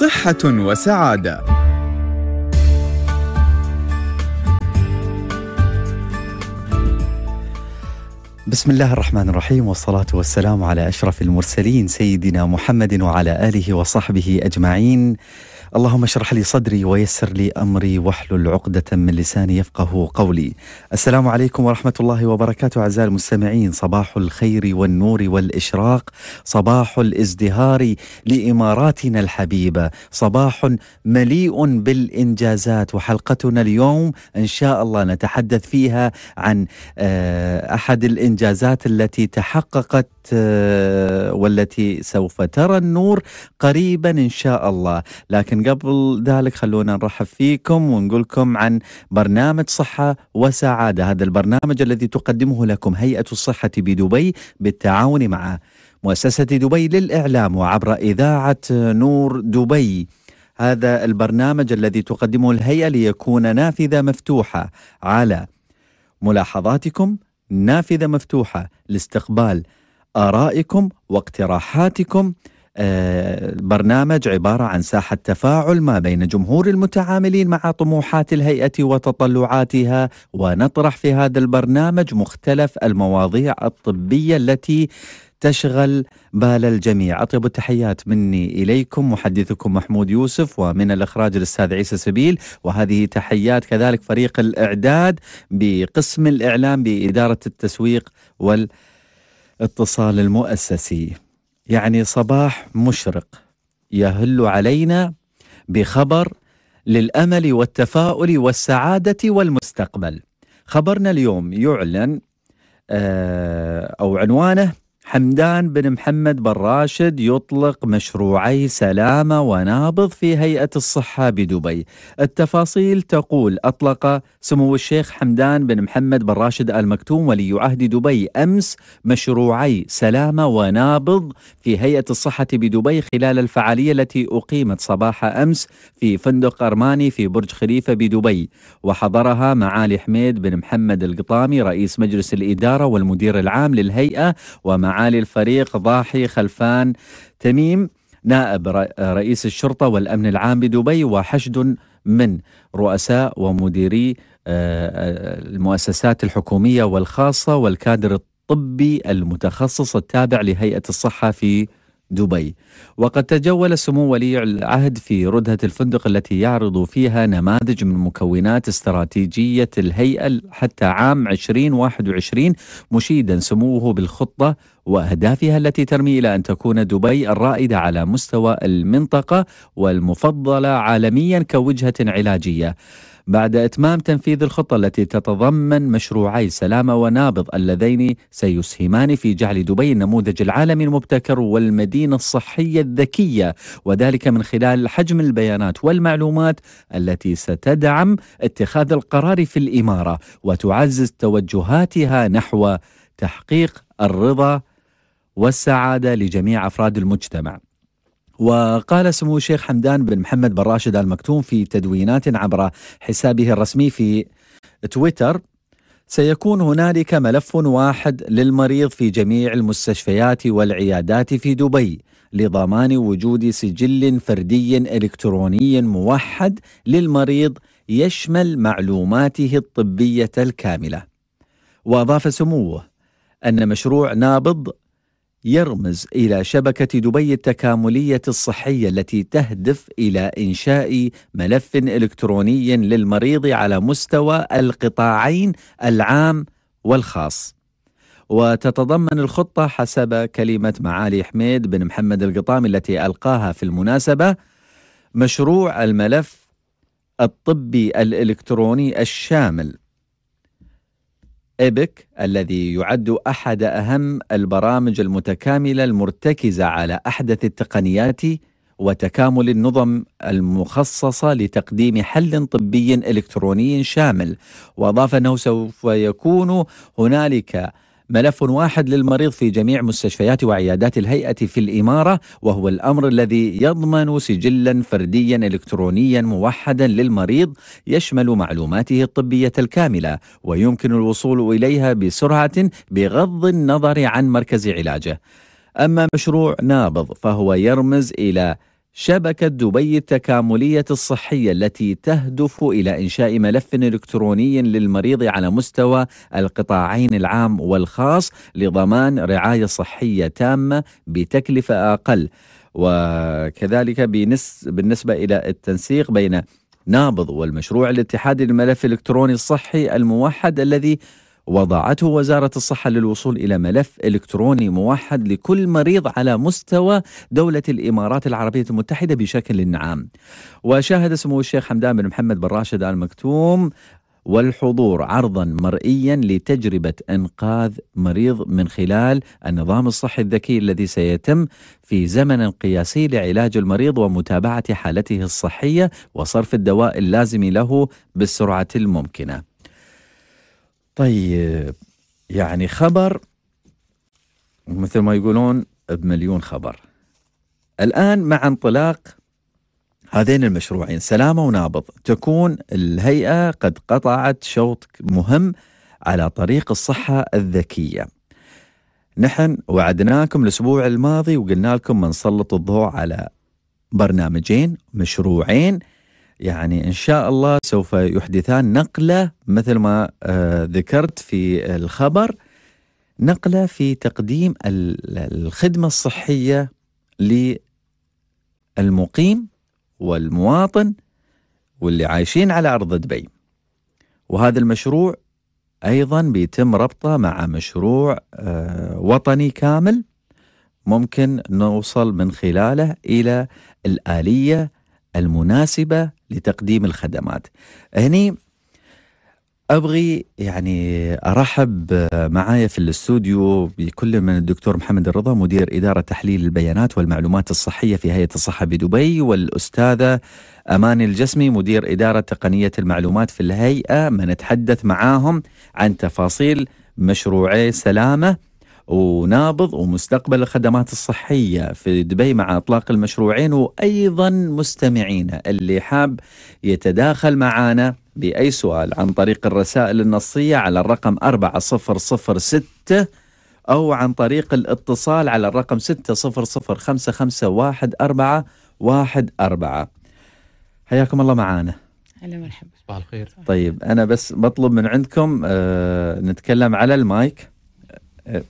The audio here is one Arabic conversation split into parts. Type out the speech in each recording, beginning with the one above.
صحة وسعادة بسم الله الرحمن الرحيم والصلاة والسلام على أشرف المرسلين سيدنا محمد وعلى آله وصحبه أجمعين اللهم اشرح لي صدري ويسر لي امري واحلل عقدة من لساني يفقه قولي. السلام عليكم ورحمة الله وبركاته اعزائي المستمعين، صباح الخير والنور والاشراق، صباح الازدهار لاماراتنا الحبيبة، صباح مليء بالانجازات وحلقتنا اليوم ان شاء الله نتحدث فيها عن آه، احد الانجازات التي تحققت آه، والتي سوف ترى النور قريبا ان شاء الله، لكن لكن قبل ذلك خلونا نرحب فيكم ونقولكم عن برنامج صحة وسعادة هذا البرنامج الذي تقدمه لكم هيئة الصحة بدبي بالتعاون مع مؤسسة دبي للإعلام وعبر إذاعة نور دبي هذا البرنامج الذي تقدمه الهيئة ليكون نافذة مفتوحة على ملاحظاتكم نافذة مفتوحة لاستقبال آرائكم واقتراحاتكم البرنامج عبارة عن ساحة تفاعل ما بين جمهور المتعاملين مع طموحات الهيئة وتطلعاتها ونطرح في هذا البرنامج مختلف المواضيع الطبية التي تشغل بال الجميع أطيب التحيات مني إليكم محدثكم محمود يوسف ومن الإخراج الأستاذ عيسى سبيل وهذه تحيات كذلك فريق الإعداد بقسم الإعلام بإدارة التسويق والاتصال المؤسسي يعني صباح مشرق يهل علينا بخبر للامل والتفاؤل والسعاده والمستقبل. خبرنا اليوم يعلن آه، او عنوانه حمدان بن محمد بن راشد يطلق مشروعي سلامة ونابض في هيئة الصحة بدبي التفاصيل تقول أطلق سمو الشيخ حمدان بن محمد بن راشد آل مكتوم ولي عهد دبي أمس مشروعي سلامة ونابض في هيئة الصحة بدبي خلال الفعالية التي أقيمت صباح أمس في فندق أرماني في برج خليفة بدبي وحضرها معالي حميد بن محمد القطامي رئيس مجلس الإدارة والمدير العام للهيئة ومع معالي الفريق ضاحي خلفان تميم نائب رئيس الشرطه والامن العام بدبي وحشد من رؤساء ومديري آه، آه، المؤسسات الحكوميه والخاصه والكادر الطبي المتخصص التابع لهيئه الصحه في دبي وقد تجول سمو ولي العهد في ردهة الفندق التي يعرض فيها نماذج من مكونات استراتيجية الهيئة حتى عام 2021 مشيدا سموه بالخطة وأهدافها التي ترمي إلى أن تكون دبي الرائدة على مستوى المنطقة والمفضلة عالميا كوجهة علاجية بعد إتمام تنفيذ الخطة التي تتضمن مشروعي سلامة ونابض اللذين سيسهمان في جعل دبي النموذج العالمي المبتكر والمدينة الصحية الذكية وذلك من خلال حجم البيانات والمعلومات التي ستدعم اتخاذ القرار في الإمارة وتعزز توجهاتها نحو تحقيق الرضا والسعادة لجميع أفراد المجتمع وقال سمو الشيخ حمدان بن محمد بن راشد المكتوم في تدوينات عبر حسابه الرسمي في تويتر سيكون هنالك ملف واحد للمريض في جميع المستشفيات والعيادات في دبي لضمان وجود سجل فردي الكتروني موحد للمريض يشمل معلوماته الطبيه الكامله واضاف سموه ان مشروع نابض يرمز إلى شبكة دبي التكاملية الصحية التي تهدف إلى إنشاء ملف إلكتروني للمريض على مستوى القطاعين العام والخاص. وتتضمن الخطة حسب كلمة معالي حميد بن محمد القطامي التي ألقاها في المناسبة مشروع الملف الطبي الإلكتروني الشامل إبك الذي يعد أحد أهم البرامج المتكاملة المرتكزة على أحدث التقنيات وتكامل النظم المخصصة لتقديم حل طبي إلكتروني شامل وأضاف أنه سوف يكون هنالك ملف واحد للمريض في جميع مستشفيات وعيادات الهيئة في الإمارة وهو الأمر الذي يضمن سجلا فرديا إلكترونيا موحدا للمريض يشمل معلوماته الطبية الكاملة ويمكن الوصول إليها بسرعة بغض النظر عن مركز علاجه. أما مشروع نابض فهو يرمز إلى شبكة دبي التكاملية الصحية التي تهدف إلى إنشاء ملف إلكتروني للمريض على مستوى القطاعين العام والخاص لضمان رعاية صحية تامة بتكلفة أقل وكذلك بالنسبة إلى التنسيق بين نابض والمشروع الاتحادي للملف الإلكتروني الصحي الموحد الذي وضعته وزارة الصحة للوصول إلى ملف إلكتروني موحد لكل مريض على مستوى دولة الإمارات العربية المتحدة بشكل عام وشاهد سمو الشيخ حمدان بن محمد بن راشد آل مكتوم والحضور عرضا مرئيا لتجربه انقاذ مريض من خلال النظام الصحي الذكي الذي سيتم في زمن قياسي لعلاج المريض ومتابعه حالته الصحيه وصرف الدواء اللازم له بالسرعه الممكنه. طيب يعني خبر مثل ما يقولون بمليون خبر الآن مع انطلاق هذين المشروعين سلامة ونابض تكون الهيئة قد قطعت شوط مهم على طريق الصحة الذكية نحن وعدناكم الأسبوع الماضي وقلنا لكم بنسلط الضوء على برنامجين مشروعين يعني إن شاء الله سوف يحدثان نقلة مثل ما آه، ذكرت في الخبر نقلة في تقديم الخدمة الصحية للمقيم والمواطن واللي عايشين على أرض دبي وهذا المشروع أيضا بيتم ربطه مع مشروع آه، وطني كامل ممكن نوصل من خلاله إلى الآلية المناسبة لتقديم الخدمات هني أبغي يعني أرحب معايا في الاستوديو بكل من الدكتور محمد الرضا مدير إدارة تحليل البيانات والمعلومات الصحية في هيئة الصحة بدبي والأستاذة أمان الجسمي مدير إدارة تقنية المعلومات في الهيئة ما نتحدث معاهم عن تفاصيل مشروعي سلامة ونابض ومستقبل الخدمات الصحية في دبي مع إطلاق المشروعين وأيضا مستمعينا اللي حاب يتداخل معنا بأي سؤال عن طريق الرسائل النصية على الرقم 4006 أو عن طريق الاتصال على الرقم 600551414 حياكم الله معانا هلا مرحبا صباح الخير طيب أنا بس بطلب من عندكم آه نتكلم على المايك آه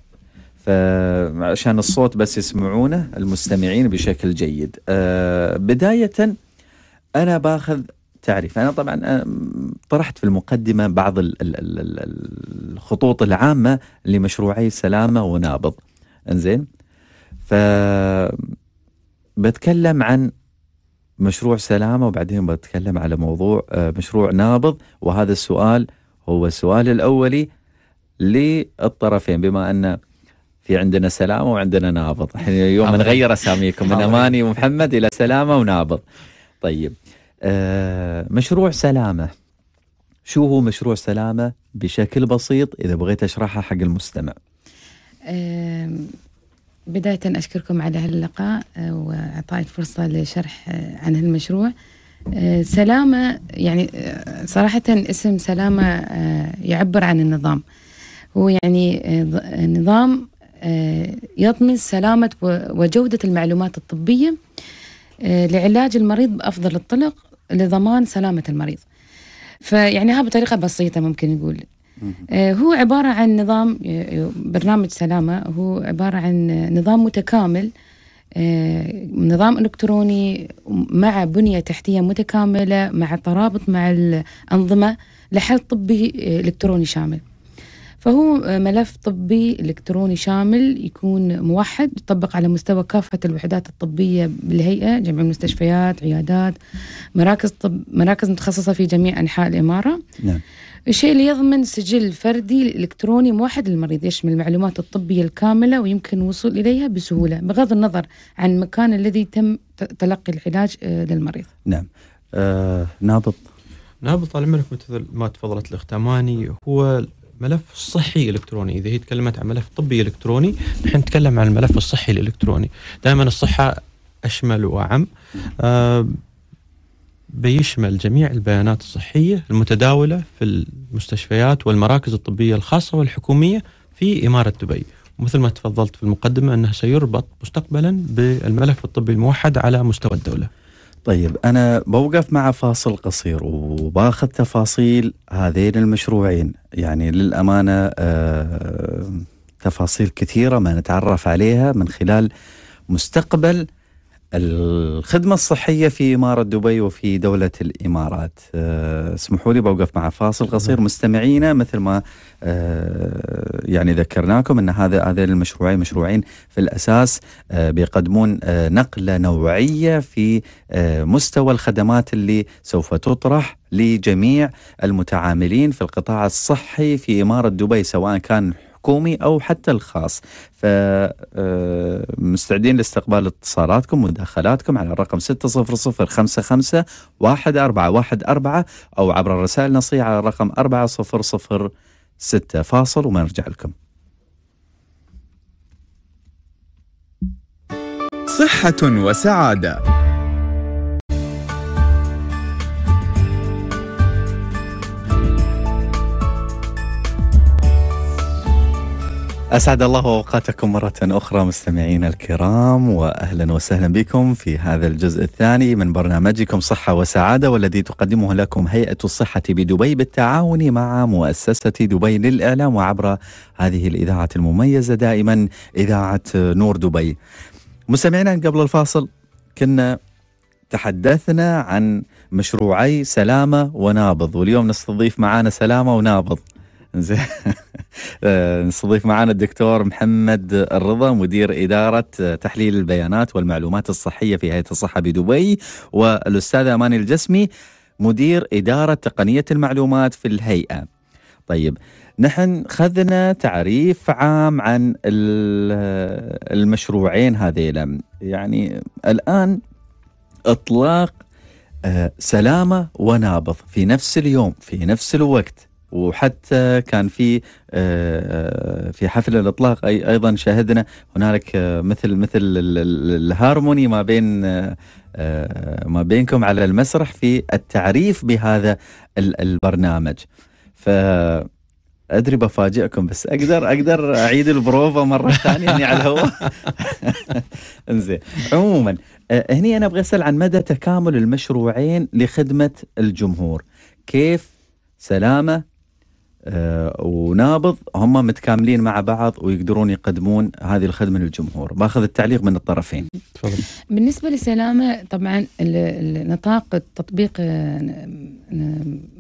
فعشان الصوت بس يسمعونه المستمعين بشكل جيد أه بداية أنا باخذ تعريف أنا طبعا آه، طرحت في المقدمة بعض الخطوط العامة لمشروعي سلامة ونابض انزين ف بتكلم عن مشروع سلامة وبعدين بتكلم على موضوع آه، مشروع نابض وهذا السؤال هو السؤال الأولي للطرفين بما أن في عندنا سلامه وعندنا نابض احنا يوم نغير اساميكم من اماني ومحمد الى سلامه ونابض طيب آه مشروع سلامه شو هو مشروع سلامه بشكل بسيط اذا بغيت اشرحها حق المستمع آه بداية أشكركم على هاللقاء آه، وإعطائي الفرصة لشرح آه، عن هالمشروع آه، سلامة يعني صراحة اسم سلامة يعبر عن النظام هو يعني نظام آه، يضمن سلامة وجودة المعلومات الطبية آه، لعلاج المريض بأفضل الطرق لضمان سلامة المريض فيعني ها بطريقة بسيطة ممكن نقول آه، هو عبارة عن نظام برنامج سلامة هو عبارة عن نظام متكامل نظام إلكتروني مع بنية تحتية متكاملة مع ترابط مع الأنظمة لحل طبي إلكتروني شامل فهو ملف طبي إلكتروني شامل يكون موحد يطبق على مستوى كافة الوحدات الطبية بالهيئة جميع المستشفيات عيادات مراكز طب مراكز متخصصة في جميع أنحاء الإمارة نعم. الشيء اللي يضمن سجل فردي إلكتروني موحد للمريض يشمل المعلومات الطبية الكاملة ويمكن الوصول إليها بسهولة بغض النظر عن المكان الذي تم تلقي العلاج آه، للمريض نعم آه نابط نابط طال عمرك مثل ما تفضلت الاختماني هو ملف صحي الكتروني اذا هي تكلمت عن ملف طبي الكتروني نحن نتكلم عن الملف الصحي الالكتروني دائما الصحه اشمل واعم أه بيشمل جميع البيانات الصحيه المتداوله في المستشفيات والمراكز الطبيه الخاصه والحكوميه في اماره دبي ومثل ما تفضلت في المقدمه انه سيربط مستقبلا بالملف الطبي الموحد على مستوى الدوله طيب أنا بوقف مع فاصل قصير وباخذ تفاصيل هذين المشروعين يعني للأمانة آه، تفاصيل كثيرة ما نتعرف عليها من خلال مستقبل الخدمة الصحية في إمارة دبي وفي دولة الإمارات آه، اسمحوا لي بوقف مع فاصل قصير مستمعينا مثل ما آه، يعني ذكرناكم أن هذا هذين المشروعين مشروعين في الأساس آه، بيقدمون نقلة نوعية في مستوى الخدمات اللي سوف تطرح لجميع المتعاملين في القطاع الصحي في إمارة دبي سواء كان الحكومي أو حتى الخاص فمستعدين آه، لاستقبال اتصالاتكم ومداخلاتكم على الرقم 600551414 1414 أو عبر الرسائل النصية على الرقم 4006 فاصل وما نرجع لكم صحة وسعادة أسعد الله أوقاتكم مرة أخرى مستمعينا الكرام وأهلا وسهلا بكم في هذا الجزء الثاني من برنامجكم صحة وسعادة والذي تقدمه لكم هيئة الصحة بدبي بالتعاون مع مؤسسة دبي للإعلام وعبر هذه الإذاعة المميزة دائما إذاعة نور دبي مستمعينا قبل الفاصل كنا تحدثنا عن مشروعي سلامة ونابض واليوم نستضيف معانا سلامة ونابض آه، نستضيف معنا الدكتور محمد الرضا مدير إدارة آه، تحليل البيانات والمعلومات الصحية في هيئة الصحة بدبي والأستاذ أماني الجسمي مدير إدارة تقنية المعلومات في الهيئة طيب نحن خذنا تعريف عام عن المشروعين هذيلا يعني الآن إطلاق آه، سلامة ونابض في نفس اليوم في نفس الوقت وحتى كان في آه، آه، في حفل الاطلاق ايضا شاهدنا هنالك آه، مثل مثل الهارموني ما بين ما بينكم على المسرح في التعريف بهذا البرنامج ف ادري بفاجئكم بس اقدر اقدر اعيد البروفه مره ثانيه يعني على الهواء انزين عموما هني انا ابغى اسال عن مدى تكامل المشروعين لخدمه الجمهور كيف سلامه آه، ونابض هم متكاملين مع بعض ويقدرون يقدمون هذه الخدمه للجمهور، باخذ التعليق من الطرفين. تفضل. بالنسبه لسلامه طبعا نطاق تطبيق آه،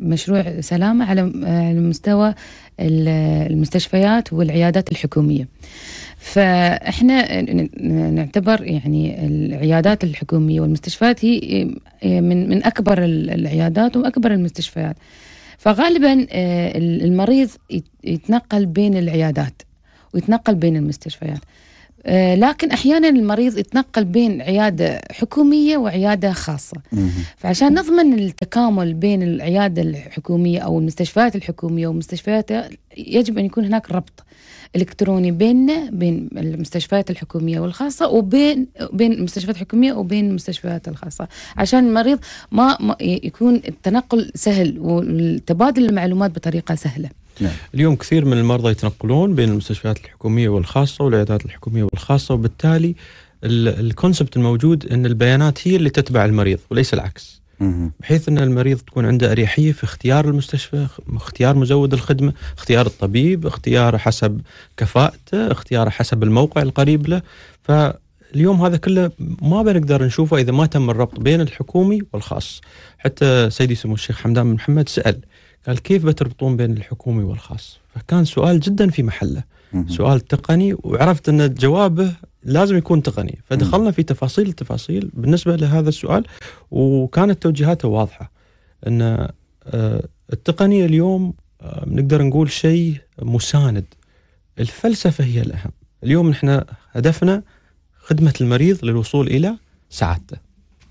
مشروع سلامه على مستوى المستشفيات والعيادات الحكوميه. فاحنا نعتبر يعني العيادات الحكوميه والمستشفيات هي آه، من من اكبر العيادات واكبر المستشفيات. فغالبا آه، المريض يتنقل بين العيادات ويتنقل بين المستشفيات آه، لكن احيانا المريض يتنقل بين عياده حكوميه وعياده خاصه فعشان نضمن التكامل بين العياده الحكوميه او المستشفيات الحكوميه ومستشفيات يجب ان يكون هناك ربط الكتروني بيننا بين المستشفيات الحكوميه والخاصه وبين بين المستشفيات الحكوميه وبين المستشفيات الخاصه عشان المريض ما يكون التنقل سهل وتبادل المعلومات بطريقه سهله نعم. اليوم كثير من المرضى يتنقلون بين المستشفيات الحكوميه والخاصه والعيادات الحكوميه والخاصه وبالتالي الكونسبت الموجود ان البيانات هي اللي تتبع المريض وليس العكس بحيث ان المريض تكون عنده اريحيه في اختيار المستشفى، اختيار مزود الخدمه، اختيار الطبيب، اختيار حسب كفاءته، اختيار حسب الموقع القريب له، فاليوم هذا كله ما بنقدر نشوفه اذا ما تم الربط بين الحكومي والخاص. حتى سيدي سمو الشيخ حمدان بن محمد سال قال كيف بتربطون بين الحكومي والخاص؟ فكان سؤال جدا في محله. سؤال تقني وعرفت ان جوابه لازم يكون تقني فدخلنا في تفاصيل التفاصيل بالنسبه لهذا السؤال وكانت توجيهاته واضحه ان آه، التقنيه اليوم آه، نقدر نقول شيء مساند الفلسفه هي الاهم اليوم نحن هدفنا خدمه المريض للوصول الى سعادته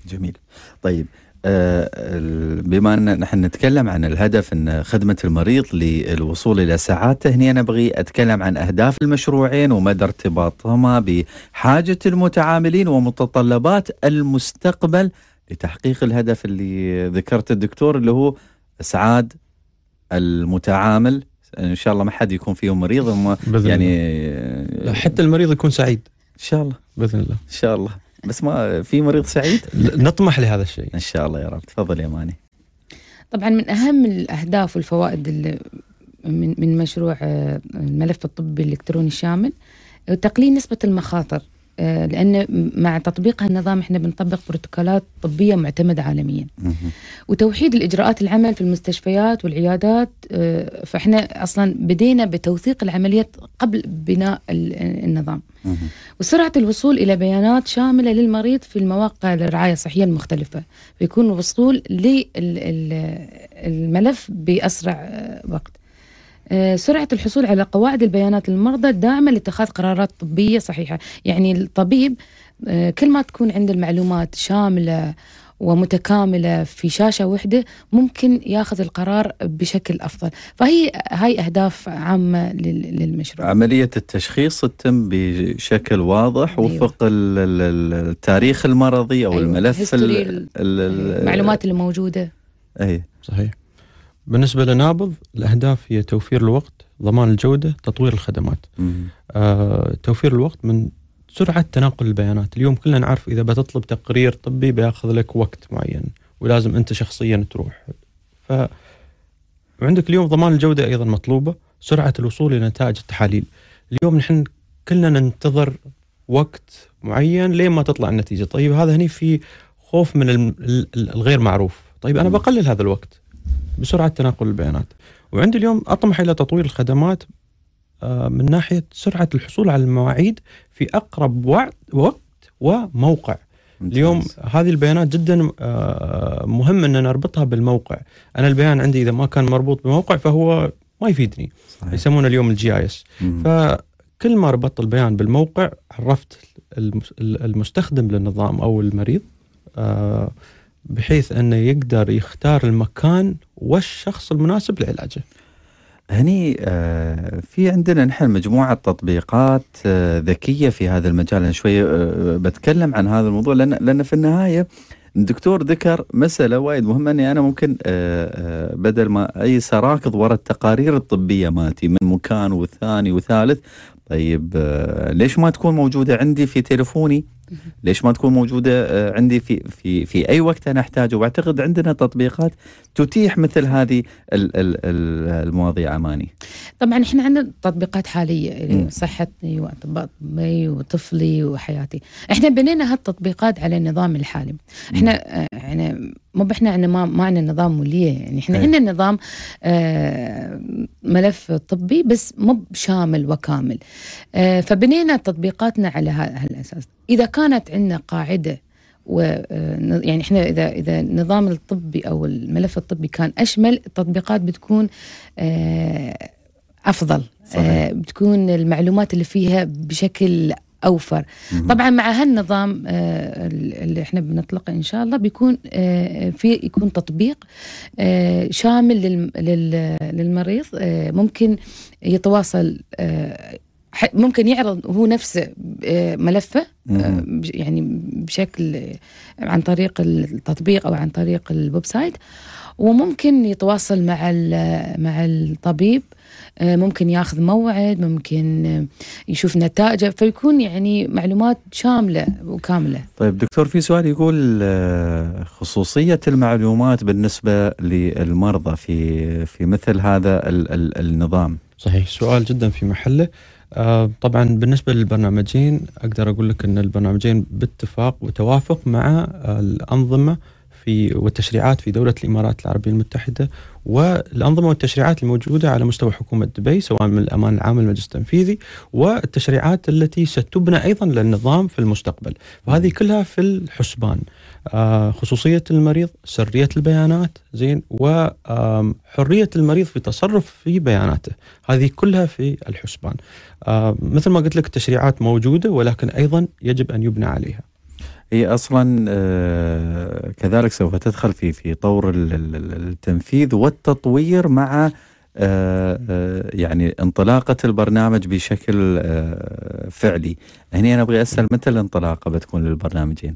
جميل طيب آه، بما ان نحن نتكلم عن الهدف ان خدمه المريض للوصول الى سعادته هنا انا ابغي اتكلم عن اهداف المشروعين ومدى ارتباطهما بحاجه المتعاملين ومتطلبات المستقبل لتحقيق الهدف اللي ذكرته الدكتور اللي هو اسعاد المتعامل ان شاء الله ما حد يكون فيهم مريض يعني حتى المريض يكون سعيد ان شاء الله باذن الله ان شاء الله بس ما في مريض سعيد نطمح لهذا الشيء ان شاء الله يا رب تفضل يا ماني طبعا من اهم الاهداف والفوائد من من مشروع آه، الملف الطبي الالكتروني الشامل تقليل نسبه المخاطر آه، لان مع تطبيق هالنظام احنا بنطبق بروتوكولات طبيه معتمده عالميا. وتوحيد الاجراءات العمل في المستشفيات والعيادات آه، فاحنا اصلا بدينا بتوثيق العمليات قبل بناء النظام. وسرعه الوصول الى بيانات شامله للمريض في المواقع للرعايه الصحيه المختلفه، فيكون الوصول للملف باسرع آه، وقت. آه، سرعة الحصول على قواعد البيانات للمرضى الداعمة لاتخاذ قرارات طبية صحيحة يعني الطبيب آه، كل ما تكون عنده المعلومات شاملة ومتكاملة في شاشة واحدة ممكن ياخذ القرار بشكل أفضل فهي هاي أهداف عامة للمشروع عملية التشخيص تتم بشكل واضح أيوة. وفق التاريخ المرضي أو أيوة. الملف المعلومات الموجودة موجودة أي صحيح بالنسبه لنابض الاهداف هي توفير الوقت، ضمان الجوده، تطوير الخدمات. آه توفير الوقت من سرعه تناقل البيانات، اليوم كلنا نعرف اذا بتطلب تقرير طبي بياخذ لك وقت معين ولازم انت شخصيا تروح. ف وعندك اليوم ضمان الجوده ايضا مطلوبه، سرعه الوصول الى نتائج التحاليل. اليوم نحن كلنا ننتظر وقت معين لين ما تطلع النتيجه، طيب هذا هني في خوف من الغير معروف، طيب انا بقلل هذا الوقت، بسرعه تناقل البيانات وعندي اليوم اطمح الى تطوير الخدمات آه، من ناحيه سرعه الحصول على المواعيد في اقرب وقت وموقع اليوم هذه البيانات جدا آه، مهم ان نربطها بالموقع انا البيان عندي اذا ما كان مربوط بموقع فهو ما يفيدني صحيح. يسمونه اليوم الجي اي اس فكل ما ربطت البيان بالموقع عرفت المستخدم للنظام او المريض آه، بحيث انه يقدر يختار المكان والشخص المناسب لعلاجه. هني آه، في عندنا نحن مجموعة تطبيقات آه، ذكية في هذا المجال أنا شوي آه، بتكلم عن هذا الموضوع لأن, لأن في النهاية الدكتور ذكر مسألة وايد مهمة أني أنا ممكن بدل ما أي سراكض وراء التقارير الطبية مالتي من مكان وثاني وثالث طيب ليش ما تكون موجودة عندي في تلفوني ليش ما تكون موجوده آه، عندي في في في اي وقت انا احتاجه واعتقد عندنا تطبيقات تتيح مثل هذه المواضيع اماني. طبعا احنا عندنا تطبيقات حاليه يعني صحتي واطباء طبي وطفلي وحياتي، احنا بنينا هالتطبيقات على النظام الحالي، احنا آه، يعني مو احنا عندنا ما ما عندنا نظام وليه يعني احنا إيه. عندنا نظام آه، ملف طبي بس مو شامل وكامل فبنينا تطبيقاتنا على هالاساس اذا كانت عندنا قاعده و آه، يعني احنا اذا اذا النظام الطبي او الملف الطبي كان اشمل التطبيقات بتكون آه، افضل صحيح. آه، بتكون المعلومات اللي فيها بشكل اوفر مم. طبعا مع هالنظام اللي احنا بنطلقه ان شاء الله بيكون في يكون تطبيق شامل للمريض ممكن يتواصل ممكن يعرض هو نفسه آه، ملفه آه، يعني بشكل آه، عن طريق التطبيق او عن طريق الويب سايت وممكن يتواصل مع مع الطبيب ممكن ياخذ موعد ممكن يشوف نتائجه فيكون يعني معلومات شامله وكامله طيب دكتور في سؤال يقول خصوصيه المعلومات بالنسبه للمرضى في في مثل هذا النظام صحيح سؤال جدا في محله آه، طبعا بالنسبة للبرنامجين أقدر أقول لك أن البرنامجين باتفاق وتوافق مع آه، الأنظمة في والتشريعات في دولة الإمارات العربية المتحدة والأنظمة والتشريعات الموجودة على مستوى حكومة دبي سواء من الأمان العام للمجلس التنفيذي والتشريعات التي ستبنى أيضا للنظام في المستقبل فهذه كلها في الحسبان آه، خصوصيه المريض سريه البيانات زين وحريه المريض في تصرف في بياناته هذه كلها في الحسبان آه، مثل ما قلت لك التشريعات موجوده ولكن ايضا يجب ان يبنى عليها هي اصلا آه، كذلك سوف تدخل في في طور التنفيذ والتطوير مع يعني انطلاقه البرنامج بشكل فعلي هنا انا ابغي اسال متى الانطلاقه بتكون للبرنامجين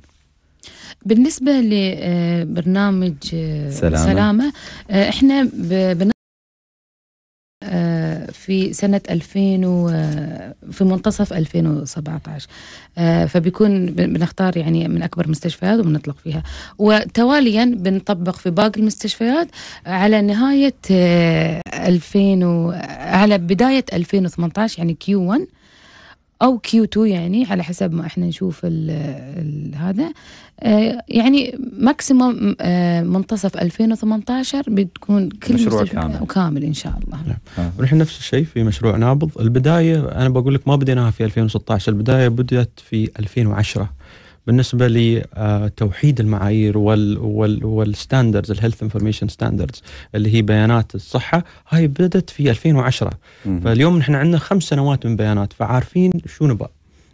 بالنسبة لبرنامج آه، آه، سلامة, سلامة آه، احنا بن... في سنة 2000 و في منتصف 2017 فبيكون بنختار يعني من أكبر مستشفيات وبنطلق فيها وتواليا بنطبق في باقي المستشفيات على نهاية 2000 و... على بداية 2018 يعني كيو 1 او كيو 2 يعني على حسب ما احنا نشوف ال ال هذا آه، يعني ماكسيموم آه، منتصف 2018 بتكون كل مشروع كامل كامل ان شاء الله نعم. ونحن نفس الشيء في مشروع نابض البدايه انا بقول لك ما بديناها في 2016 البدايه بدات في 2010 بالنسبه لتوحيد آه، المعايير وال وال والستاندردز الهيلث انفورميشن ستاندردز اللي هي بيانات الصحه هاي بدات في 2010 مم. فاليوم نحن عندنا خمس سنوات من بيانات فعارفين شو نبغى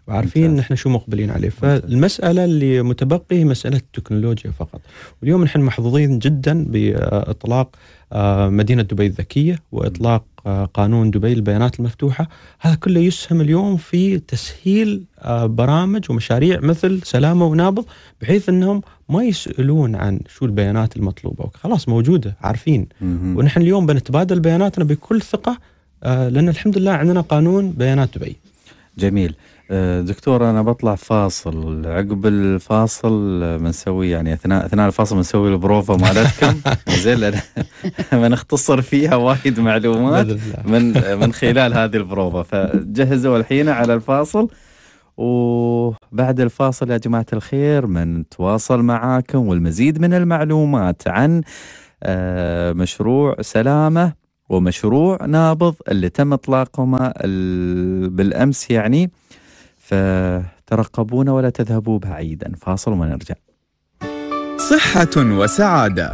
وعارفين نحن شو مقبلين عليه فالمسألة اللي متبقي هي مسألة التكنولوجيا فقط واليوم نحن محظوظين جدا بإطلاق آه، مدينة دبي الذكية وإطلاق آه، قانون دبي البيانات المفتوحة هذا كله يسهم اليوم في تسهيل آه، برامج ومشاريع مثل سلامة ونابض بحيث أنهم ما يسألون عن شو البيانات المطلوبة خلاص موجودة عارفين ونحن اليوم بنتبادل بياناتنا بكل ثقة لأن الحمد لله عندنا قانون بيانات دبي جميل آه، دكتور انا بطلع فاصل عقب الفاصل آه، بنسوي يعني اثناء اثناء الفاصل بنسوي البروفه مالتكم زين بنختصر فيها وايد معلومات من من خلال هذه البروفه فجهزوا الحين على الفاصل وبعد الفاصل يا جماعه الخير بنتواصل معاكم والمزيد من المعلومات عن آه، مشروع سلامه ومشروع نابض اللي تم اطلاقهما بالامس يعني فترقبونا ولا تذهبوا بعيدا فاصل ونرجع صحة وسعادة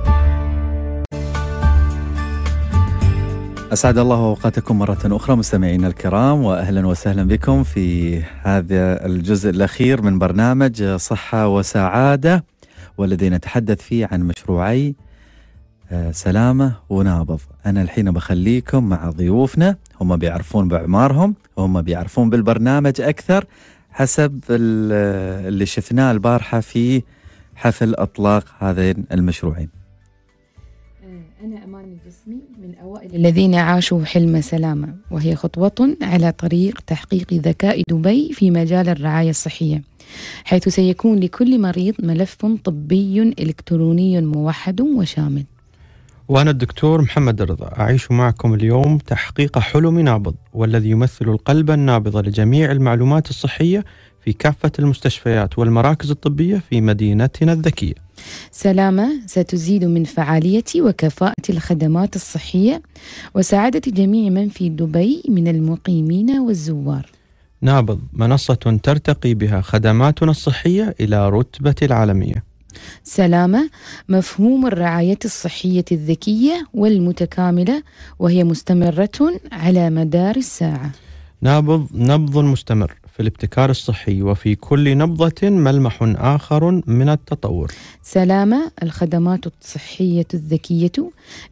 أسعد الله أوقاتكم مرة أخرى مستمعينا الكرام وأهلا وسهلا بكم في هذا الجزء الأخير من برنامج صحة وسعادة والذي نتحدث فيه عن مشروعي آه، سلامة ونابض أنا الحين بخليكم مع ضيوفنا هم بيعرفون بأعمارهم هم بيعرفون بالبرنامج أكثر حسب اللي شفناه البارحة في حفل أطلاق هذين المشروعين آه، أنا أمان الجسمي من أوائل الذين عاشوا حلم سلامة وهي خطوة على طريق تحقيق ذكاء دبي في مجال الرعاية الصحية حيث سيكون لكل مريض ملف طبي إلكتروني موحد وشامل وأنا الدكتور محمد رضا أعيش معكم اليوم تحقيق حلم نابض والذي يمثل القلب النابض لجميع المعلومات الصحية في كافة المستشفيات والمراكز الطبية في مدينتنا الذكية. سلامة ستزيد من فعالية وكفاءة الخدمات الصحية وسعادة جميع من في دبي من المقيمين والزوار. نابض منصة ترتقي بها خدماتنا الصحية إلى رتبة العالمية. سلامة مفهوم الرعاية الصحية الذكية والمتكاملة وهي مستمرة على مدار الساعة نابض نبض مستمر في الابتكار الصحي وفي كل نبضة ملمح آخر من التطور سلامة الخدمات الصحية الذكية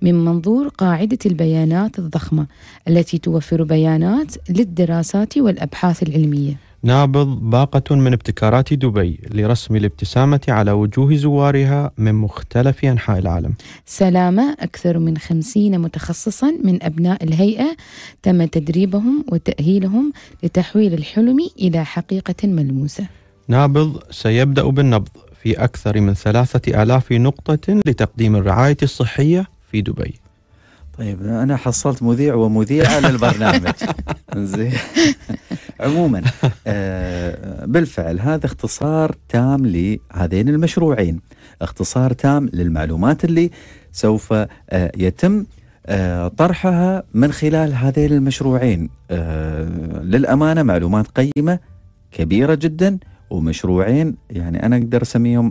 من منظور قاعدة البيانات الضخمة التي توفر بيانات للدراسات والأبحاث العلمية نابض باقة من ابتكارات دبي لرسم الابتسامة على وجوه زوارها من مختلف أنحاء العالم سلامة أكثر من خمسين متخصصا من أبناء الهيئة تم تدريبهم وتأهيلهم لتحويل الحلم إلى حقيقة ملموسة نابض سيبدأ بالنبض في أكثر من ثلاثة آلاف نقطة لتقديم الرعاية الصحية في دبي طيب أنا حصلت مذيع ومذيعة للبرنامج زين عموما آه، بالفعل هذا اختصار تام لهذين المشروعين اختصار تام للمعلومات اللي سوف آه، يتم آه، طرحها من خلال هذين المشروعين للأمانة معلومات قيمة كبيرة جدا ومشروعين يعني انا اقدر اسميهم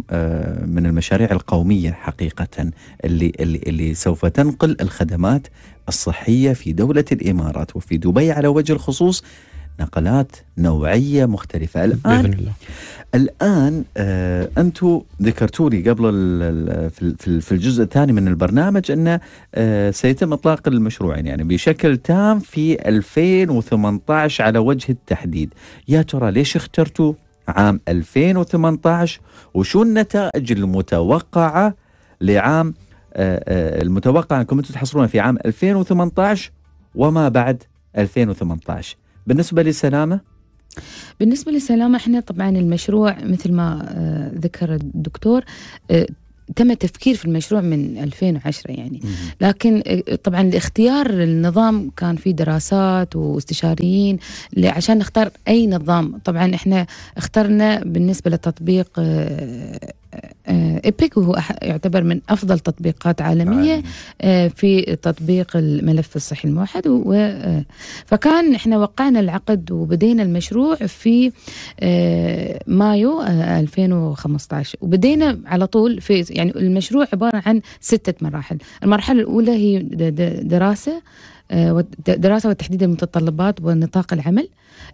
من المشاريع القوميه حقيقه اللي اللي اللي سوف تنقل الخدمات الصحيه في دوله الامارات وفي دبي على وجه الخصوص نقلات نوعية مختلفة الآن بإذن الله. الآن آه، أنتم ذكرتوا لي قبل في الجزء الثاني من البرنامج أن آه، سيتم إطلاق المشروعين يعني بشكل تام في 2018 على وجه التحديد يا ترى ليش اخترتوا عام 2018 وشو النتائج المتوقعة لعام آه، المتوقع أنكم أنتم تحصلون في عام 2018 وما بعد 2018 بالنسبة للسلامة بالنسبة للسلامة احنا طبعا المشروع مثل ما آه، ذكر الدكتور آه، تم التفكير في المشروع من 2010 يعني لكن آه، طبعا لاختيار النظام كان في دراسات واستشاريين عشان نختار اي نظام طبعا احنا اخترنا بالنسبه للتطبيق آه، ايبك وهو يعتبر من افضل تطبيقات عالميه نعم. آه، في تطبيق الملف الصحي الموحد و آه، فكان احنا وقعنا العقد وبدينا المشروع في مايو 2015 وبدينا على طول في يعني المشروع عباره عن سته مراحل المرحله الاولى هي دراسه الدراسة آه، وتحديد المتطلبات ونطاق العمل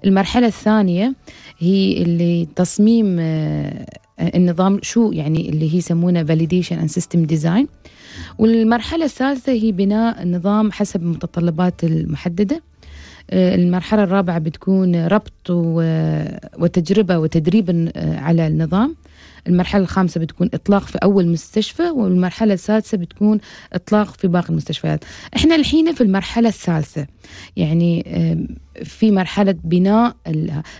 المرحلة الثانية هي اللي تصميم آه، النظام شو يعني اللي هي يسمونه فاليديشن اند سيستم ديزاين والمرحلة الثالثة هي بناء النظام حسب المتطلبات المحددة آه، المرحلة الرابعة بتكون ربط وتجربة وتدريب على النظام المرحلة الخامسة بتكون إطلاق في أول مستشفى والمرحلة السادسة بتكون إطلاق في باقي المستشفيات إحنا الحين في المرحلة الثالثة يعني في مرحلة بناء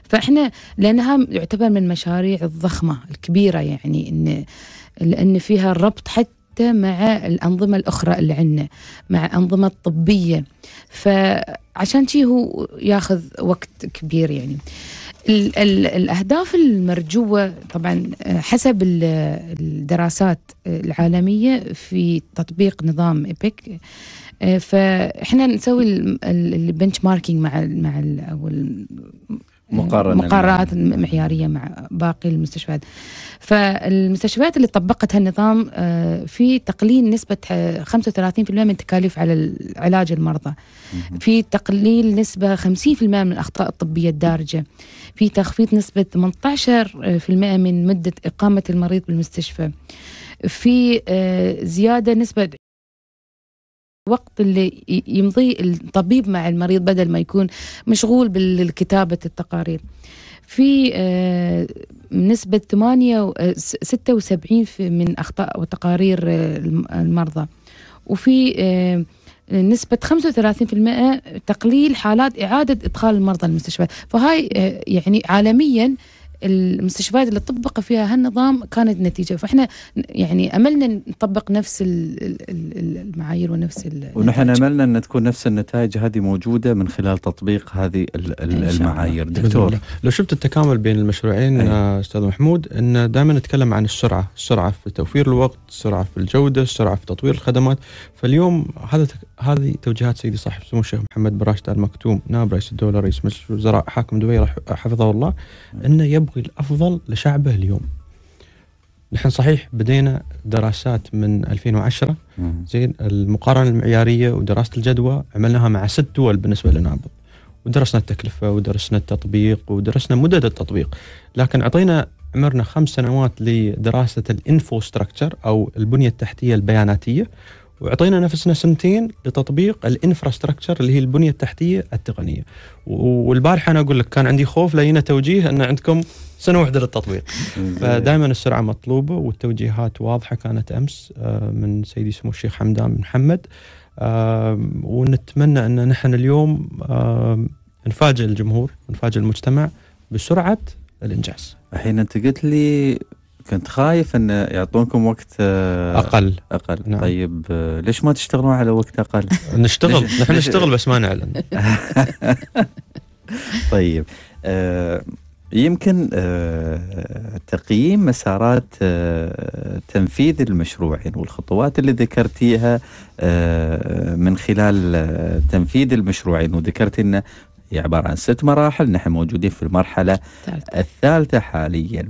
فإحنا لأنها يعتبر من المشاريع الضخمة الكبيرة يعني إن لأن فيها الربط حتى مع الأنظمة الأخرى اللي عندنا مع أنظمة طبية فعشان شي هو ياخذ وقت كبير يعني آه الأهداف المرجوة طبعا آه، حسب الدراسات العالمية في تطبيق نظام إيبك آه، فاحنا نسوي البنش ماركينج مع الـ مع الـ او مقارنة مقارنة معيارية مع باقي المستشفيات فالمستشفيات اللي طبقت هالنظام آه، في تقليل نسبة 35% من تكاليف على علاج المرضى في تقليل نسبة 50% من الأخطاء الطبية الدارجة في تخفيض نسبة 18% من مدة إقامة المريض بالمستشفى في آه، زيادة نسبة الوقت اللي يمضيه الطبيب مع المريض بدل ما يكون مشغول بالكتابة التقارير في آه، نسبة 8 76 آه، من أخطاء وتقارير آه، المرضى وفي نسبة 35% تقليل حالات إعادة إدخال المرضى المستشفى فهاي يعني عالميا المستشفيات اللي طبق فيها هالنظام كانت نتيجه فاحنا يعني املنا نطبق نفس المعايير ونفس النتائج. ونحن املنا ان تكون نفس النتائج هذه موجوده من خلال تطبيق هذه المعايير دكتور لو شفت التكامل بين المشروعين استاذ محمود ان دائما نتكلم عن السرعه السرعه في توفير الوقت السرعه في الجوده السرعه في تطوير الخدمات فاليوم هذا هذه توجيهات سيدي صاحب سمو الشيخ محمد بن راشد ال مكتوم نائب رئيس الدوله رئيس مجلس الوزراء حاكم دبي حفظه الله نعم. انه يبغي الافضل لشعبه اليوم. نحن صحيح بدينا دراسات من 2010 نعم. زين المقارنه المعياريه ودراسه الجدوى عملناها مع ست دول بالنسبه لنابض ودرسنا التكلفه ودرسنا التطبيق ودرسنا مدد التطبيق لكن اعطينا عمرنا خمس سنوات لدراسه الانفوستراكشر او البنيه التحتيه البياناتيه واعطينا نفسنا سنتين لتطبيق الانفراستراكشر اللي هي البنيه التحتيه التقنيه والبارحه انا اقول لك كان عندي خوف لقينا توجيه ان عندكم سنه واحده للتطبيق فدائما السرعه مطلوبه والتوجيهات واضحه كانت امس آه، من سيدي سمو الشيخ حمدان بن محمد آه، ونتمنى ان نحن اليوم آه، نفاجئ الجمهور نفاجئ المجتمع بسرعه الانجاز الحين انت قلت لي كنت خايف ان يعطونكم وقت آه، اقل اقل نعم. طيب آه، ليش ما تشتغلون على وقت اقل؟ نشتغل نحن نشتغل بس ما نعلن طيب آه، يمكن تقييم مسارات تنفيذ المشروع والخطوات اللي ذكرتيها من خلال تنفيذ المشروع وذكرت انه هي عباره عن ست مراحل نحن موجودين في المرحله الثالثه, الثالثة حاليا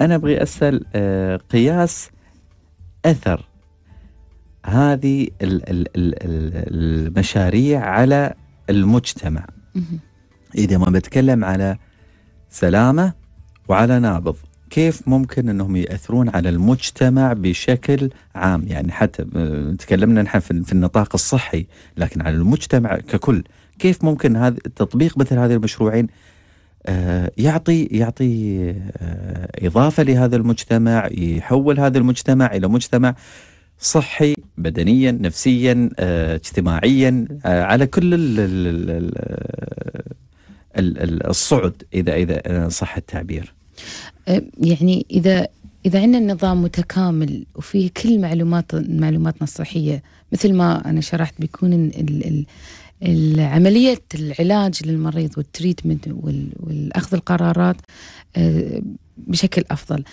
أنا أبغي أسأل آه، قياس أثر هذه المشاريع على المجتمع إذا ما بتكلم على سلامة وعلى نابض كيف ممكن انهم ياثرون على المجتمع بشكل عام يعني حتى آه، تكلمنا نحن في النطاق الصحي لكن على المجتمع ككل كيف ممكن هذا تطبيق مثل هذه المشروعين آه، يعطي يعطي آه، اضافه لهذا المجتمع يحول هذا المجتمع الى مجتمع صحي بدنيا نفسيا آه، اجتماعيا على كل الصعد اذا اذا صح التعبير يعني اذا اذا عندنا نظام متكامل وفيه كل معلومات معلوماتنا الصحيه مثل ما انا شرحت بيكون ال ال عملية العلاج للمريض والتريتمنت والأخذ القرارات آه، بشكل أفضل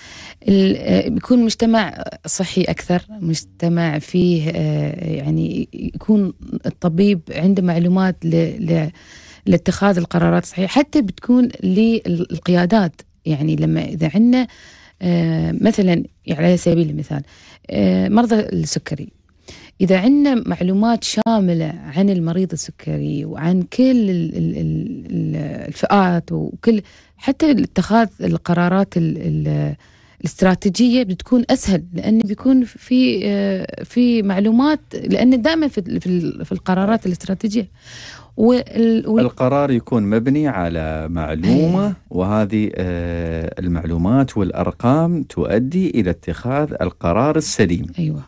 بيكون آه، مجتمع صحي أكثر مجتمع فيه آه، يعني يكون الطبيب عنده معلومات لاتخاذ القرارات الصحيحة حتى بتكون للقيادات يعني لما إذا عندنا مثلا يعني على سبيل المثال مرضى السكري إذا عندنا معلومات شاملة عن المريض السكري وعن كل الفئات وكل حتى اتخاذ القرارات الاستراتيجية بتكون أسهل لأن بيكون في آه، في معلومات لأن دائما في في القرارات الاستراتيجية القرار يكون مبني على معلومة إيه. وهذه آه، المعلومات والأرقام تؤدي إلى اتخاذ القرار السليم أيوة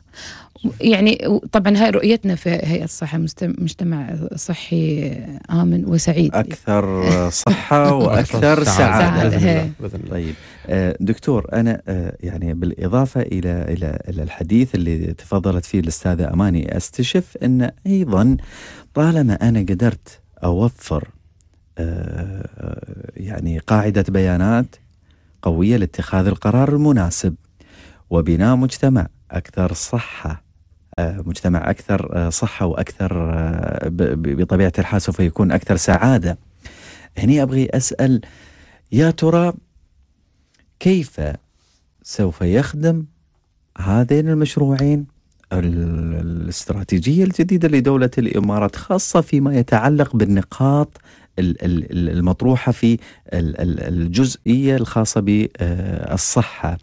يعني طبعا هاي رؤيتنا في هيئه الصحه مجتمع صحي امن وسعيد اكثر صحه واكثر سعاده, سعادة. طيب آه، دكتور انا آه، يعني بالاضافه الى الى الى الحديث اللي تفضلت فيه الاستاذه اماني استشف ان ايضا طالما انا قدرت اوفر آه، يعني قاعده بيانات قويه لاتخاذ القرار المناسب وبناء مجتمع اكثر صحه مجتمع اكثر آه، صحه واكثر آه، بطبيعه الحال سوف يكون اكثر سعاده. هني ابغي اسال يا ترى كيف سوف يخدم هذين المشروعين الاستراتيجيه الجديده لدوله الامارات خاصه فيما يتعلق بالنقاط المطروحه في الجزئيه الخاصه بالصحه. آه،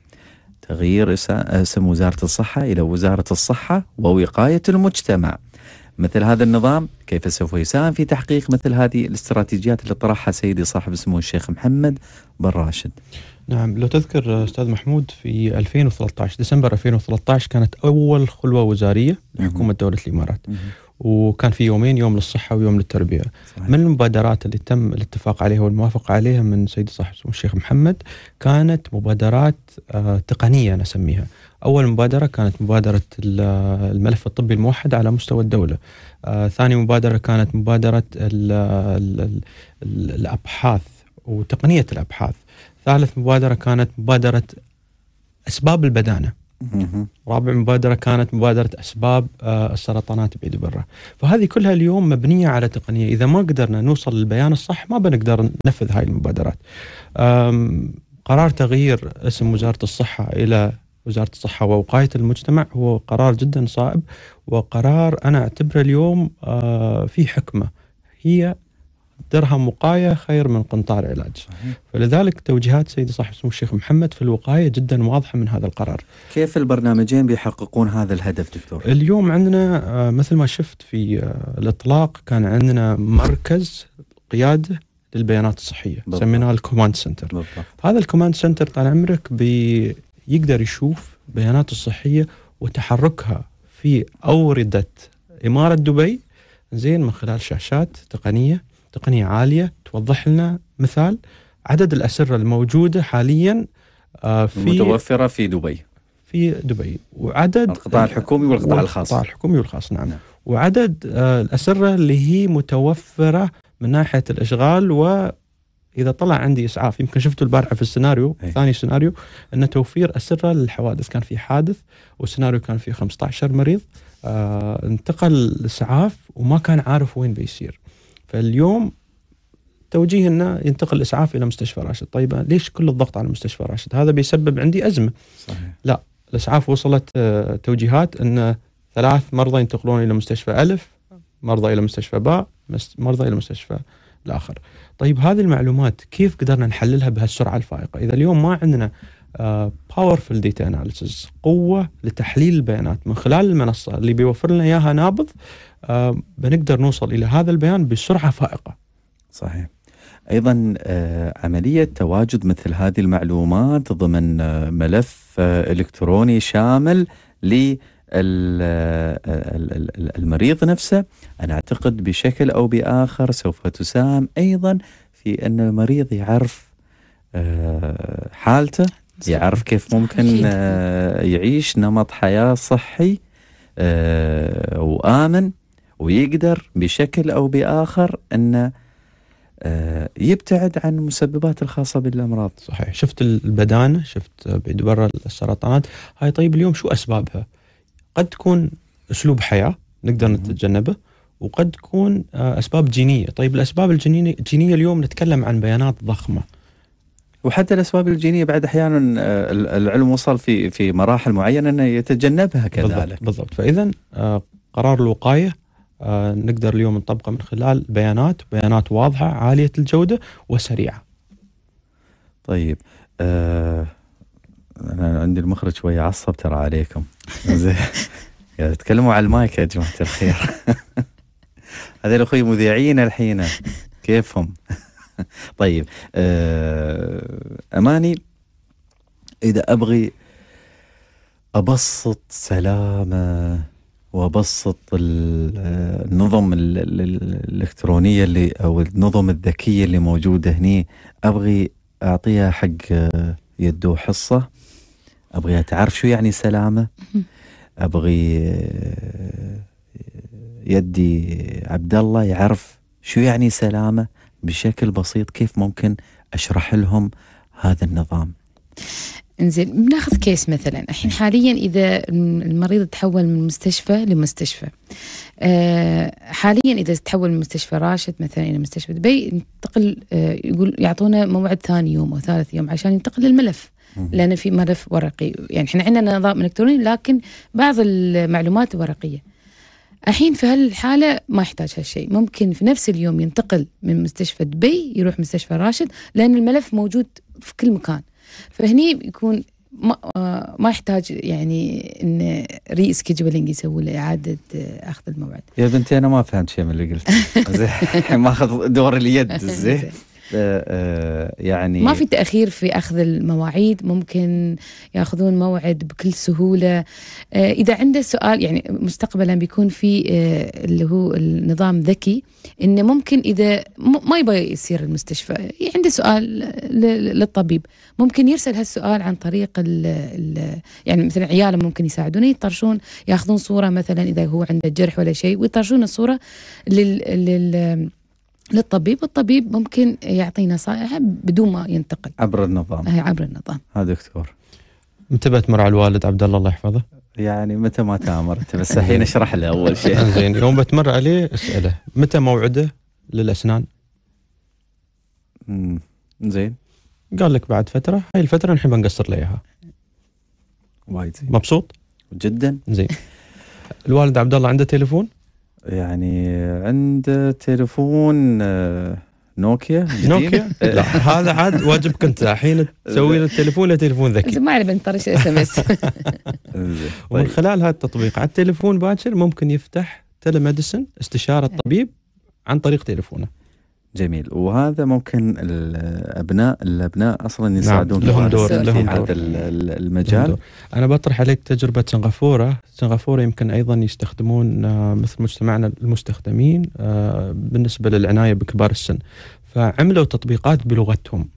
تغيير اسم وزارة الصحة إلى وزارة الصحة ووقاية المجتمع مثل هذا النظام كيف سوف يساهم في تحقيق مثل هذه الاستراتيجيات اللي طرحها سيدي صاحب سمو الشيخ محمد بن راشد نعم لو تذكر استاذ محمود في 2013 ديسمبر 2013 كانت اول خلوه وزاريه نعم. لحكومه دوله الامارات وكان في يومين يوم للصحة ويوم للتربية صحيح. من المبادرات اللي تم الاتفاق عليها والموافقة عليها من سيدي صاحب الشيخ محمد كانت مبادرات آه، تقنية أنا أسميها أول مبادرة كانت مبادرة آه، الملف الطبي الموحد على مستوى الدولة آه، ثاني مبادرة كانت مبادرة الـ الـ الـ الأبحاث وتقنية الأبحاث ثالث مبادرة كانت مبادرة أسباب البدانة رابع مبادره كانت مبادره اسباب آه، السرطانات برا فهذه كلها اليوم مبنيه على تقنيه، اذا ما قدرنا نوصل للبيان الصح ما بنقدر ننفذ هاي المبادرات. قرار تغيير اسم وزاره الصحه الى وزاره الصحه ووقايه المجتمع هو قرار جدا صائب وقرار انا اعتبره اليوم آه، في حكمه هي درهم وقايه خير من قنطار علاج صحيح. فلذلك توجيهات سيدي صاحب سمو الشيخ محمد في الوقايه جدا واضحه من هذا القرار كيف البرنامجين بيحققون هذا الهدف دكتور اليوم عندنا آه، مثل ما شفت في آه، الاطلاق كان عندنا مركز قياده للبيانات الصحيه سميناه الكوماند سنتر بالضبط. هذا الكوماند سنتر طال عمرك بي يشوف بيانات الصحيه وتحركها في اورده اماره دبي زين من خلال شاشات تقنيه تقنيه عاليه توضح لنا مثال عدد الاسره الموجوده حاليا آه، في متوفره في دبي في دبي وعدد القطاع الحكومي والقطاع الخاص القطاع الحكومي والخاص نعم, نعم. وعدد آه، الاسره اللي هي متوفره من ناحيه الاشغال و اذا طلع عندي اسعاف يمكن شفتوا البارحه في السيناريو أي. ثاني سيناريو ان توفير اسره للحوادث كان في حادث والسيناريو كان فيه 15 مريض آه انتقل الاسعاف وما كان عارف وين بيصير فاليوم توجيه انه ينتقل الاسعاف الى مستشفى راشد، طيب ليش كل الضغط على مستشفى راشد؟ هذا بيسبب عندي ازمه. صحيح. لا، الاسعاف وصلت آه، توجيهات ان ثلاث مرضى ينتقلون الى مستشفى الف، مرضى الى مستشفى باء، مرضى الى مستشفى الاخر. طيب هذه المعلومات كيف قدرنا نحللها بهالسرعه الفائقه؟ اذا اليوم ما عندنا باورفل ديتا اناليسز قوه لتحليل البيانات من خلال المنصه اللي بيوفر لنا اياها نابض آه بنقدر نوصل الى هذا البيان بسرعه فائقه. صحيح. ايضا آه عمليه تواجد مثل هذه المعلومات ضمن آه ملف آه، الكتروني شامل ل آه، المريض نفسه انا اعتقد بشكل او باخر سوف تساهم ايضا في ان المريض يعرف آه، حالته يعرف كيف ممكن آه، يعيش نمط حياة صحي آه، وآمن ويقدر بشكل أو بآخر أنه آه، يبتعد عن المسببات الخاصة بالأمراض صحيح شفت البدانة شفت بعيد برا السرطانات هاي طيب اليوم شو أسبابها قد تكون أسلوب حياة نقدر نتجنبه وقد تكون أسباب جينية طيب الأسباب الجينية اليوم نتكلم عن بيانات ضخمة وحتى الاسباب الجينيه بعد احيانا آه، العلم وصل في في مراحل معينه انه يتجنبها كذلك بالضبط, بالضبط. فاذا آه، قرار الوقايه آه، نقدر اليوم نطبقه من خلال بيانات بيانات واضحه عاليه الجوده وسريعه طيب انا عندي المخرج شويه عصب ترى عليكم زين تكلموا على المايك يا جماعه الخير هذول اخوي مذيعين الحين كيفهم طيب آه، اماني اذا ابغي ابسط سلامه وابسط النظم الالكترونيه اللي او النظم الذكيه اللي موجوده هني ابغي اعطيها حق يدو حصه ابغي تعرف شو يعني سلامه ابغي آه، يدي عبد الله يعرف شو يعني سلامه بشكل بسيط كيف ممكن اشرح لهم هذا النظام انزين بناخذ كيس مثلا الحين حاليا اذا المريض تحول من مستشفى لمستشفى أه حاليا اذا تحول من مستشفى راشد مثلا الى مستشفى دبي ينتقل أه يقول يعطونا موعد ثاني يوم او ثالث يوم عشان ينتقل للملف لان في ملف ورقي يعني احنا عندنا نظام الكتروني لكن بعض المعلومات ورقيه الحين في هالحالة ما يحتاج هالشيء ممكن في نفس اليوم ينتقل من مستشفى دبي يروح مستشفى راشد لأن الملف موجود في كل مكان فهني يكون ما, آه، ما يحتاج يعني ان ري سكيدجولينج يسوي له اعاده آه، اخذ الموعد. يا بنتي انا ما فهمت شيء من اللي قلت زين ماخذ دور اليد زين. آه، آه، يعني ما في تاخير في اخذ المواعيد ممكن ياخذون موعد بكل سهوله آه، اذا عنده سؤال يعني مستقبلا بيكون في اللي هو النظام ذكي انه ممكن اذا ما يبغى يصير المستشفى يعني عنده سؤال للطبيب ممكن يرسل هالسؤال عن طريق الـ الـ يعني مثلا عياله ممكن يساعدونه يطرشون ياخذون صوره مثلا اذا هو عنده جرح ولا شيء ويطرشون الصوره لل, لل للطبيب والطبيب ممكن يعطي نصائح بدون ما ينتقل عبر النظام عبر النظام ها دكتور متى بتمر على الوالد عبد الله الله يحفظه؟ يعني متى ما تامرت بس الحين اشرح له اول شيء زين يوم بتمر عليه اساله متى موعده للاسنان؟ امم زين قال لك بعد فتره هاي الفتره نحن بنقصر له اياها وايد زين مبسوط؟ جدا زين الوالد عبد الله عنده تليفون؟ يعني عند تليفون آه، نوكيا نوكيا لا هذا عاد واجبك انت الحين تسوي له التليفون لتليفون ذكي ما اعرف انطرش اس ام اس ومن طيب. خلال هذا التطبيق على التليفون باكر ممكن يفتح تلمديسن استشاره طبيب عن طريق تليفونه جميل وهذا ممكن الابناء الابناء اصلا نعم، يساعدون نعم. لهم دور لهم دور. هذا المجال دور. انا بطرح عليك تجربه سنغافوره سنغافوره يمكن ايضا يستخدمون آه، مثل مجتمعنا المستخدمين آه، بالنسبه للعنايه بكبار السن فعملوا تطبيقات بلغتهم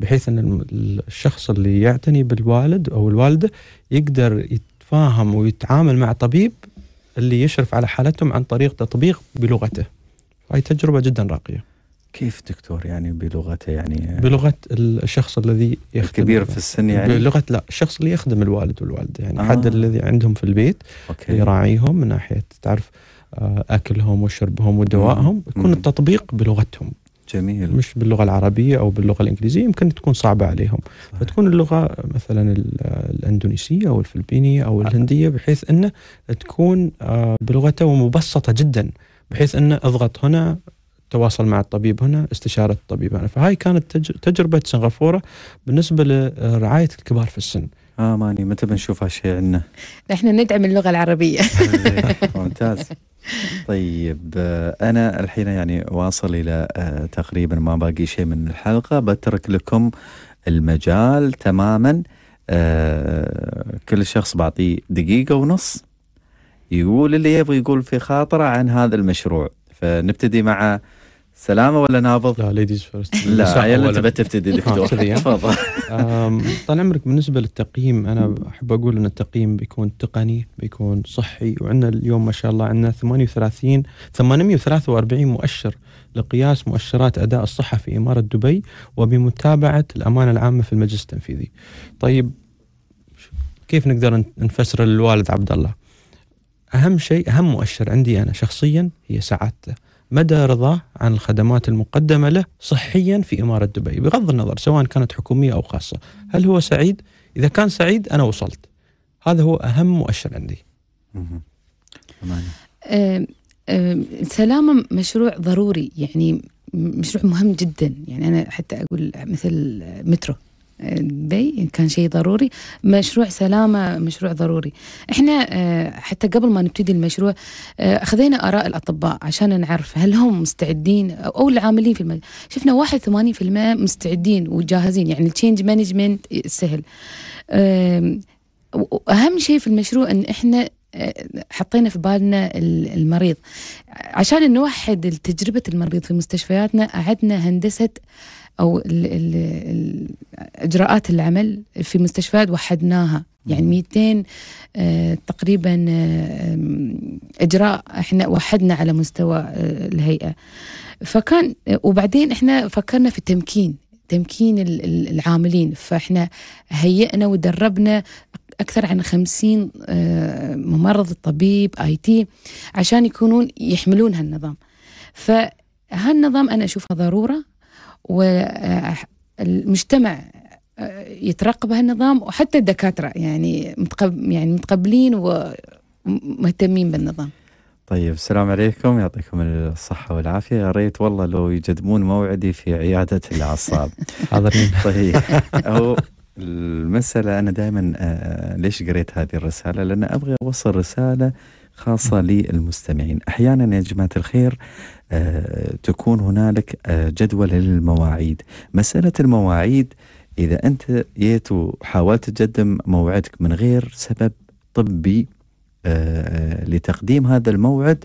بحيث ان الشخص اللي يعتني بالوالد او الوالده يقدر يتفاهم ويتعامل مع طبيب اللي يشرف على حالتهم عن طريق تطبيق بلغته هاي تجربه جدا راقيه كيف دكتور يعني بلغته يعني بلغه الشخص الذي يخدم الكبير في السن يعني بلغه لا الشخص اللي يخدم الوالد والوالده يعني آه. حد الذي عندهم في البيت أوكي. يراعيهم من ناحيه تعرف آه، اكلهم وشربهم ودوائهم يكون التطبيق بلغتهم جميل مش باللغه العربيه او باللغه الانجليزيه يمكن تكون صعبه عليهم صحيح. فتكون اللغه مثلا الاندونيسيه او الفلبينيه او الهنديه بحيث انه تكون آه، بلغته مبسطه جدا بحيث أن أضغط هنا تواصل مع الطبيب هنا استشارة الطبيب هنا فهاي كانت تجربة سنغافورة بالنسبة لرعاية الكبار في السن اه ماني متى بنشوف هالشيء عندنا؟ احنا ندعم اللغه العربيه ممتاز طيب انا الحين يعني واصل الى آه، تقريبا ما باقي شيء من الحلقه بترك لكم المجال تماما آه، كل شخص بعطيه دقيقه ونص يقول اللي يبغى يقول في خاطره عن هذا المشروع فنبتدي مع سلامة ولا نابض؟ لا ليديز فيرست لا يلا انت بتبتدي آه، دكتور تفضل طال عمرك بالنسبة للتقييم انا احب اقول ان التقييم بيكون تقني بيكون صحي وعندنا اليوم ما شاء الله عندنا 38 843 مؤشر لقياس مؤشرات اداء الصحة في امارة دبي وبمتابعة الامانة العامة في المجلس التنفيذي. طيب كيف نقدر نفسر للوالد عبد الله؟ اهم شيء اهم مؤشر عندي انا شخصيا هي سعادته مدى رضاه عن الخدمات المقدمه له صحيا في اماره دبي بغض النظر سواء كانت حكوميه او خاصه هل هو سعيد اذا كان سعيد انا وصلت هذا هو اهم مؤشر عندي سلامة مشروع ضروري يعني مشروع مهم جدا يعني أنا حتى أقول مثل مترو دبي كان شيء ضروري مشروع سلامة مشروع ضروري احنا آه، حتى قبل ما نبتدي المشروع آه، أخذنا آراء الأطباء عشان نعرف هل هم مستعدين أو العاملين في المجال شفنا 81% مستعدين وجاهزين يعني التشينج مانجمنت سهل أهم شيء في المشروع أن احنا حطينا في بالنا المريض عشان نوحد تجربة المريض في مستشفياتنا أعدنا هندسة أو الـ الـ الـ إجراءات العمل في مستشفيات وحدناها يعني 200 آه، تقريبا آه، اجراء احنا وحدنا على مستوى آه، الهيئه فكان وبعدين احنا فكرنا في التمكين تمكين العاملين فاحنا هيئنا ودربنا أكثر عن خمسين آه، ممرض طبيب آي تي عشان يكونون يحملون هالنظام فهالنظام أنا أشوفها ضرورة والمجتمع آه، آه، يترقب هالنظام وحتى الدكاترة يعني يعني متقبلين ومهتمين بالنظام طيب السلام عليكم يعطيكم الصحة والعافية يا ريت والله لو يجدمون موعدي في عيادة الأعصاب حاضرين طيب المسألة أنا دائما آه، آه، ليش قريت هذه الرسالة لأن أبغى أوصل رسالة خاصة للمستمعين أحيانا يا جماعة الخير آه، تكون هنالك جدول للمواعيد مسألة المواعيد إذا أنت جيت وحاولت تقدم موعدك من غير سبب طبي لتقديم هذا الموعد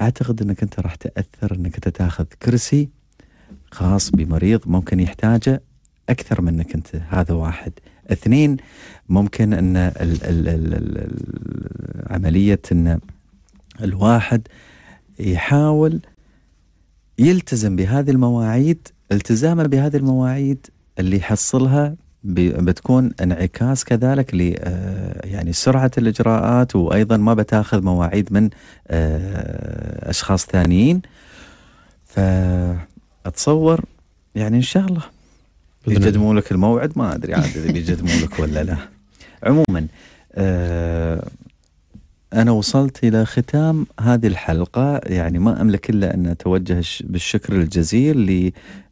أعتقد أنك أنت راح تأثر أنك أنت تاخذ كرسي خاص بمريض ممكن يحتاجه اكثر منك انت هذا واحد اثنين ممكن ان عمليه ان الواحد يحاول يلتزم بهذه المواعيد التزامه بهذه المواعيد اللي يحصلها بتكون انعكاس كذلك ل آه، يعني سرعه الاجراءات وايضا ما بتاخذ مواعيد من آه، اشخاص ثانيين فاتصور يعني ان شاء الله يجدمون لك الموعد ما ادري عاد اذا بيجدمون لك ولا لا عموما آه أنا وصلت إلى ختام هذه الحلقة يعني ما أملك إلا أن أتوجه بالشكر الجزيل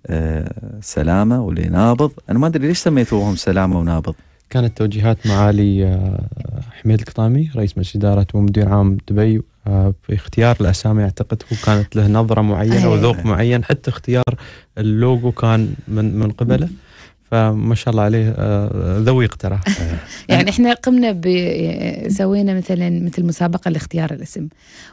لسلامة آه، ولنابض أنا ما أدري ليش سميتوهم سلامة ونابض كانت توجيهات معالي آه، حميد القطامي رئيس مجلس إدارة ومدير عام دبي في آه، اختيار الأسامي أعتقد هو كانت له نظرة معينة أيوة. وذوق معين حتى اختيار اللوجو كان من من قبله فما شاء الله عليه آه، ذوي اقتراح يعني احنا قمنا ب سوينا مثلا مثل مسابقه لاختيار الاسم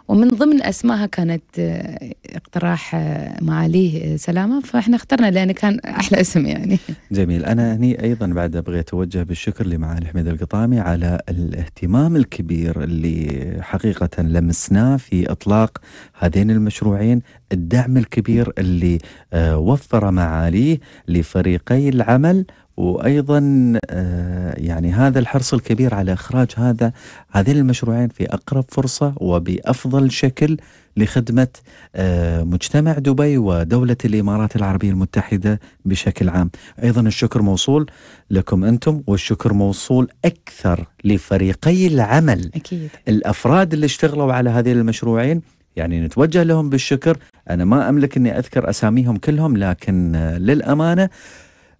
ومن ضمن اسمائها كانت آه، اقتراح آه، معاليه سلامه فاحنا اخترنا لانه كان احلى اسم يعني جميل انا هني ايضا بعد ابغي اتوجه بالشكر لمعالي حميد القطامي على الاهتمام الكبير اللي حقيقه لمسناه في اطلاق هذين المشروعين الدعم الكبير اللي آه، وفر معاليه لفريقي العمل وايضا آه، يعني هذا الحرص الكبير على اخراج هذا هذين المشروعين في اقرب فرصه وبافضل شكل لخدمه آه، مجتمع دبي ودوله الامارات العربيه المتحده بشكل عام، ايضا الشكر موصول لكم انتم والشكر موصول اكثر لفريقي العمل اكيد الافراد اللي اشتغلوا على هذين المشروعين يعني نتوجه لهم بالشكر أنا ما أملك أني أذكر أساميهم كلهم لكن آه، للأمانة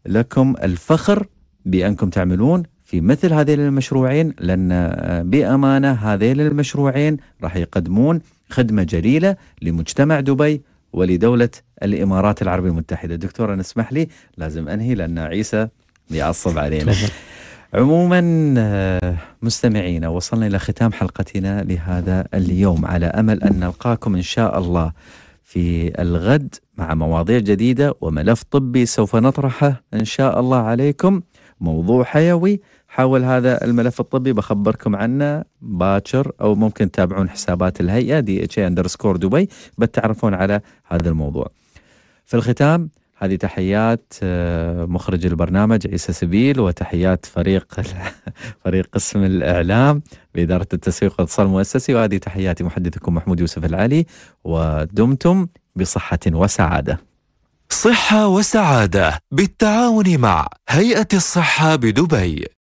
لكم الفخر بأنكم تعملون في مثل هذين المشروعين لأن آه، بأمانة هذين المشروعين راح يقدمون خدمة جليلة لمجتمع دبي ولدولة الإمارات العربية المتحدة دكتورة نسمح لي لازم أنهي لأن عيسى يعصب علينا عموما آه، مستمعينا وصلنا إلى ختام حلقتنا لهذا اليوم على أمل أن نلقاكم إن شاء الله في الغد مع مواضيع جديدة وملف طبي سوف نطرحه إن شاء الله عليكم موضوع حيوي حول هذا الملف الطبي بخبركم عنه باكر او ممكن تتابعون حسابات الهيئه دي اتش اي اندرسكور دبي بتعرفون على هذا الموضوع. في الختام هذه تحيات آه، مخرج البرنامج عيسى سبيل وتحيات فريق فريق قسم الاعلام باداره التسويق والاتصال المؤسسي وهذه تحياتي محدثكم محمود يوسف العلي ودمتم بصحه وسعاده. صحه وسعاده بالتعاون مع هيئه الصحه بدبي.